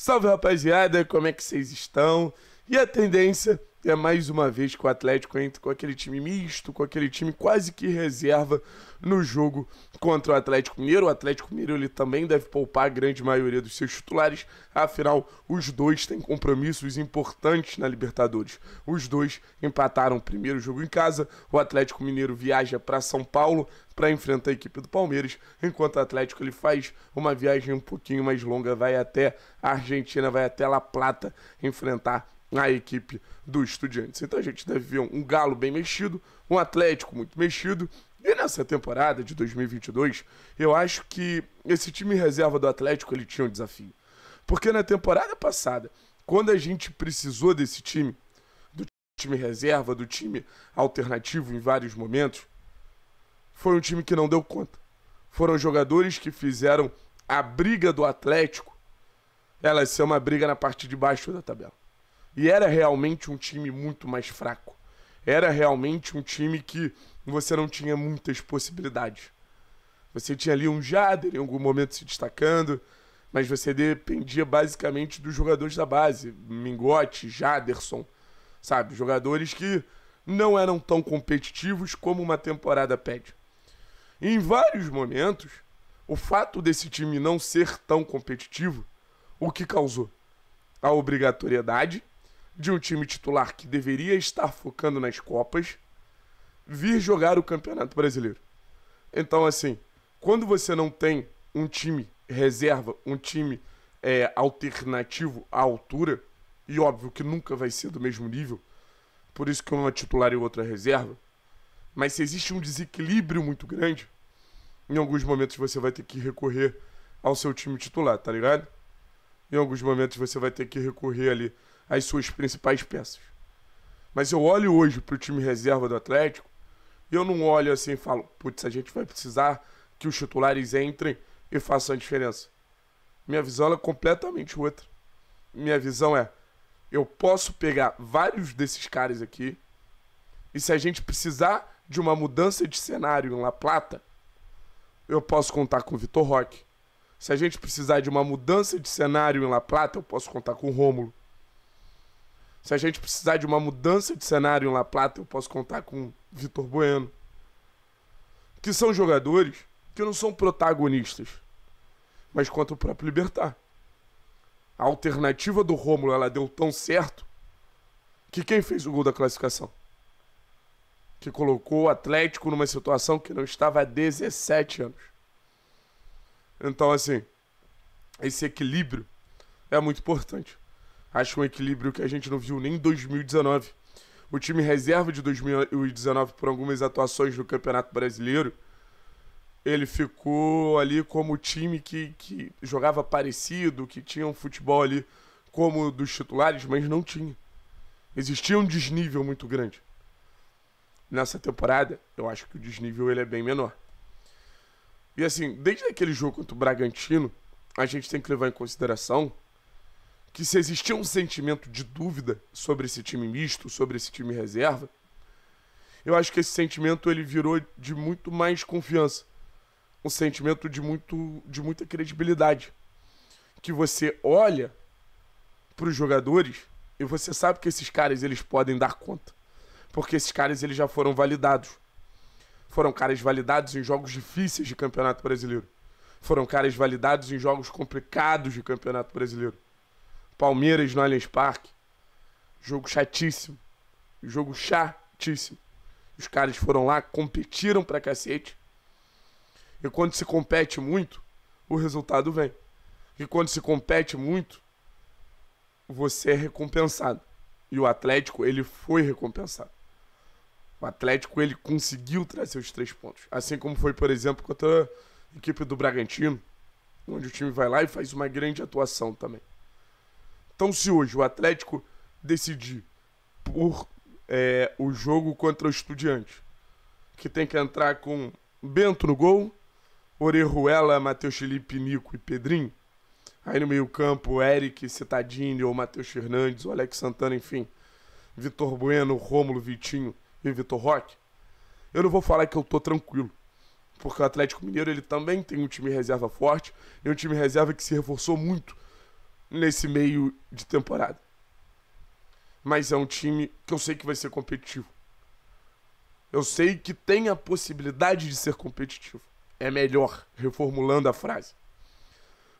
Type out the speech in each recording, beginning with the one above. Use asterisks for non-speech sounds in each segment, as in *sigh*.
Salve rapaziada, como é que vocês estão? E a tendência é mais uma vez que o Atlético entra com aquele time misto, com aquele time quase que reserva no jogo contra o Atlético Mineiro. O Atlético Mineiro ele também deve poupar a grande maioria dos seus titulares, afinal, os dois têm compromissos importantes na Libertadores. Os dois empataram o primeiro jogo em casa. O Atlético Mineiro viaja para São Paulo para enfrentar a equipe do Palmeiras, enquanto o Atlético ele faz uma viagem um pouquinho mais longa, vai até a Argentina, vai até La Plata enfrentar a equipe do Estudiantes. Então a gente deve ver um Galo bem mexido, um Atlético muito mexido. E nessa temporada de 2022, eu acho que esse time reserva do Atlético ele tinha um desafio. Porque na temporada passada, quando a gente precisou desse time, do time reserva, do time alternativo em vários momentos, foi um time que não deu conta. Foram jogadores que fizeram a briga do Atlético ela ser uma briga na parte de baixo da tabela. E era realmente um time muito mais fraco. Era realmente um time que você não tinha muitas possibilidades. Você tinha ali um Jader em algum momento se destacando, mas você dependia basicamente dos jogadores da base, Mingote, Jaderson, sabe? Jogadores que não eram tão competitivos como uma temporada pede. em vários momentos, o fato desse time não ser tão competitivo, o que causou? A obrigatoriedade de um time titular que deveria estar focando nas Copas vir jogar o Campeonato Brasileiro. Então, assim, quando você não tem um time reserva, um time é, alternativo à altura, e óbvio que nunca vai ser do mesmo nível, por isso que uma é titular e outra é reserva, mas se existe um desequilíbrio muito grande, em alguns momentos você vai ter que recorrer ao seu time titular, tá ligado? Em alguns momentos você vai ter que recorrer ali as suas principais peças. Mas eu olho hoje para o time reserva do Atlético e eu não olho assim e falo, putz, a gente vai precisar que os titulares entrem e façam a diferença. Minha visão é completamente outra. Minha visão é, eu posso pegar vários desses caras aqui e se a gente precisar de uma mudança de cenário em La Plata, eu posso contar com o Vitor Roque. Se a gente precisar de uma mudança de cenário em La Plata, eu posso contar com o Rômulo. Se a gente precisar de uma mudança de cenário em La Plata, eu posso contar com Vitor Bueno. Que são jogadores que não são protagonistas, mas contra o próprio Libertar. A alternativa do Rômulo, ela deu tão certo que quem fez o gol da classificação? Que colocou o Atlético numa situação que não estava há 17 anos. Então, assim, esse equilíbrio é muito importante. Acho um equilíbrio que a gente não viu nem em 2019. O time reserva de 2019, por algumas atuações no Campeonato Brasileiro, ele ficou ali como time que, que jogava parecido, que tinha um futebol ali como dos titulares, mas não tinha. Existia um desnível muito grande. Nessa temporada, eu acho que o desnível ele é bem menor. E assim, desde aquele jogo contra o Bragantino, a gente tem que levar em consideração que se existia um sentimento de dúvida sobre esse time misto, sobre esse time reserva, eu acho que esse sentimento ele virou de muito mais confiança, um sentimento de muito de muita credibilidade, que você olha para os jogadores e você sabe que esses caras eles podem dar conta, porque esses caras eles já foram validados. Foram caras validados em jogos difíceis de Campeonato Brasileiro. Foram caras validados em jogos complicados de Campeonato Brasileiro Palmeiras no Allianz Parque. Jogo chatíssimo. Jogo chatíssimo. Os caras foram lá, competiram pra cacete. E quando se compete muito, o resultado vem. E quando se compete muito, você é recompensado. E o Atlético, ele foi recompensado. O Atlético, ele conseguiu trazer os três pontos. Assim como foi, por exemplo, contra a equipe do Bragantino, onde o time vai lá e faz uma grande atuação também. Então, se hoje o Atlético decidir por é, o jogo contra o Estudiante, que tem que entrar com Bento no gol, Orejuela, Matheus Felipe, Nico e Pedrinho, aí no meio-campo, Eric, Citadini ou Matheus Fernandes, ou Alex Santana, enfim, Vitor Bueno, Rômulo, Vitinho e Vitor Roque. Eu não vou falar que eu tô tranquilo porque o Atlético Mineiro ele também tem um time reserva forte e um time reserva que se reforçou muito nesse meio de temporada. Mas é um time que eu sei que vai ser competitivo. Eu sei que tem a possibilidade de ser competitivo. É melhor, reformulando a frase.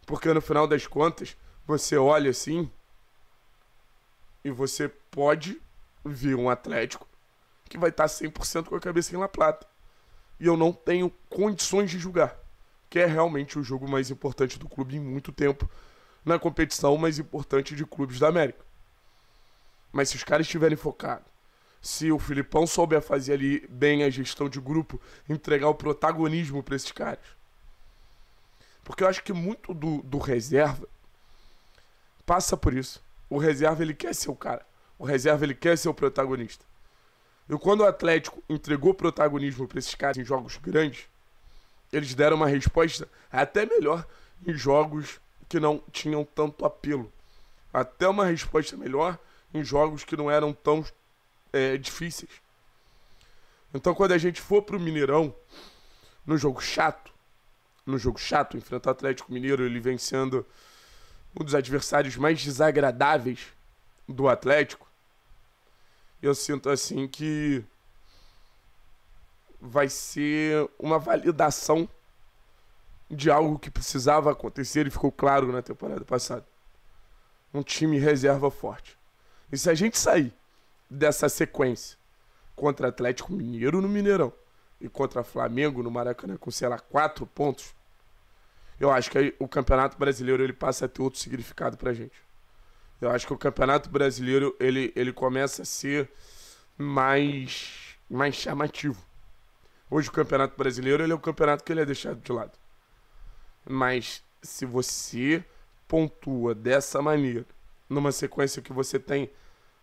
Porque no final das contas, você olha assim e você pode ver um Atlético que vai tá estar 100% com a cabeça em La Plata. E eu não tenho condições de julgar, que é realmente o jogo mais importante do clube em muito tempo na competição mais importante de clubes da América. Mas se os caras estiverem focados, se o Filipão souber fazer ali bem a gestão de grupo, entregar o protagonismo para esses caras. Porque eu acho que muito do, do reserva passa por isso. O reserva ele quer ser o cara. O reserva ele quer ser o protagonista. E quando o Atlético entregou protagonismo para esses caras em jogos grandes, eles deram uma resposta até melhor em jogos que não tinham tanto apelo. Até uma resposta melhor em jogos que não eram tão é, difíceis. Então, quando a gente for pro Mineirão, no jogo chato, no jogo chato, enfrentar o Atlético Mineiro, ele vem sendo um dos adversários mais desagradáveis do Atlético. Eu sinto assim que vai ser uma validação de algo que precisava acontecer e ficou claro na temporada passada. Um time reserva forte. E se a gente sair dessa sequência contra Atlético Mineiro no Mineirão e contra Flamengo no Maracanã com, sei lá, quatro pontos, eu acho que o Campeonato Brasileiro ele passa a ter outro significado pra gente. Eu acho que o Campeonato Brasileiro ele, ele começa a ser mais, mais chamativo. Hoje o Campeonato Brasileiro ele é o campeonato que ele é deixado de lado. Mas se você pontua dessa maneira, numa sequência que você tem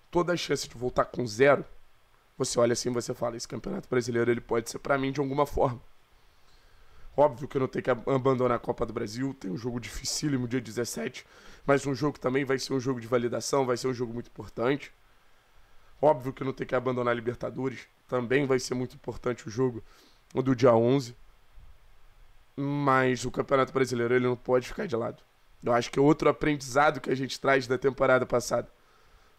toda a chance de voltar com zero, você olha assim e você fala: esse campeonato brasileiro ele pode ser para mim de alguma forma. Óbvio que eu não tenho que abandonar a Copa do Brasil, tem um jogo dificílimo dia 17, mas um jogo que também vai ser um jogo de validação, vai ser um jogo muito importante. Óbvio que eu não tenho que abandonar a Libertadores, também vai ser muito importante o jogo do dia 11. Mas o Campeonato Brasileiro ele não pode ficar de lado. Eu acho que é outro aprendizado que a gente traz da temporada passada,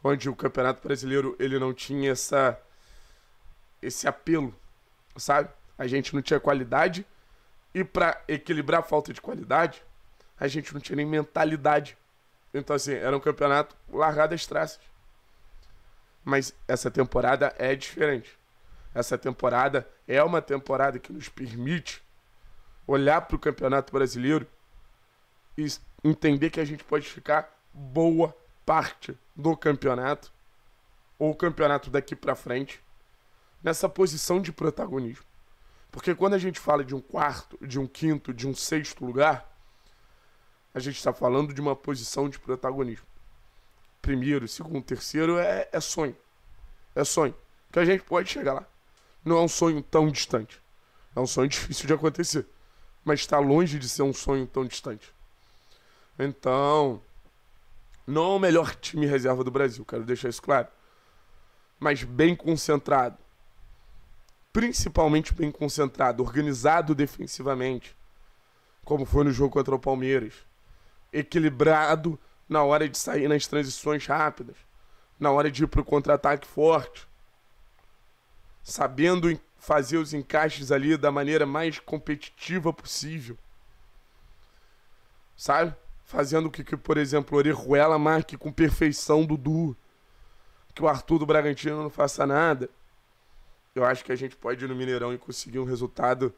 onde o Campeonato Brasileiro ele não tinha essa esse apelo, sabe? A gente não tinha qualidade e para equilibrar a falta de qualidade, a gente não tinha nem mentalidade. Então assim, era um campeonato largado às traças. Mas essa temporada é diferente. Essa temporada é uma temporada que nos permite olhar para o Campeonato Brasileiro e entender que a gente pode ficar boa parte do campeonato ou o campeonato daqui para frente nessa posição de protagonismo. Porque quando a gente fala de um quarto, de um quinto, de um sexto lugar, a gente está falando de uma posição de protagonismo. Primeiro, segundo, terceiro é, é sonho. É sonho. Que a gente pode chegar lá. Não é um sonho tão distante. É um sonho difícil de acontecer mas está longe de ser um sonho tão distante. Então, não é o melhor *laughs* time reserva do Brasil, quero deixar isso claro. Mas bem concentrado. Principalmente bem concentrado, organizado defensivamente, como foi no jogo contra o Palmeiras. Equilibrado na hora de sair nas transições rápidas, na hora de ir para o contra-ataque forte sabendo em fazer os encaixes ali da maneira mais competitiva possível. Sabe? Fazendo que, que por exemplo, o Orejuela marque com perfeição Dudu. Que o Arthur do Bragantino não faça nada. Eu acho que a gente pode ir no Mineirão e conseguir um resultado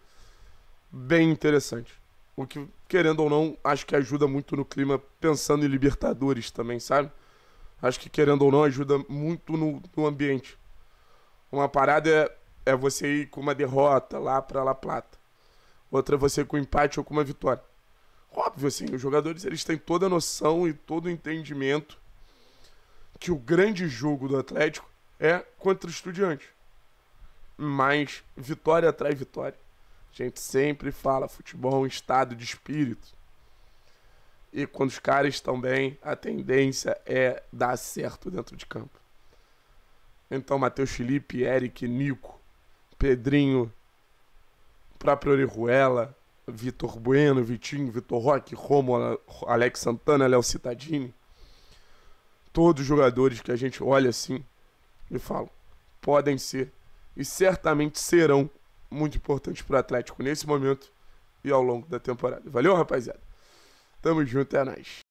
bem interessante. O que, querendo ou não, acho que ajuda muito no clima, pensando em Libertadores também, sabe? Acho que, querendo ou não, ajuda muito no, no ambiente. Uma parada é é você ir com uma derrota lá para La Plata. Outra é você ir com um empate ou com uma vitória. Óbvio, assim, os jogadores eles têm toda a noção e todo o entendimento que o grande jogo do Atlético é contra o Estudiante. Mas vitória atrai vitória. A gente sempre fala futebol é um estado de espírito. E quando os caras estão bem, a tendência é dar certo dentro de campo. Então, Matheus Felipe, Eric, Nico, Pedrinho, próprio Orihuela, Vitor Bueno, Vitinho, Vitor Roque, Romo, Alex Santana, Léo Citadini. Todos os jogadores que a gente olha assim e fala, podem ser e certamente serão muito importantes para o Atlético nesse momento e ao longo da temporada. Valeu, rapaziada. Tamo junto, é nóis.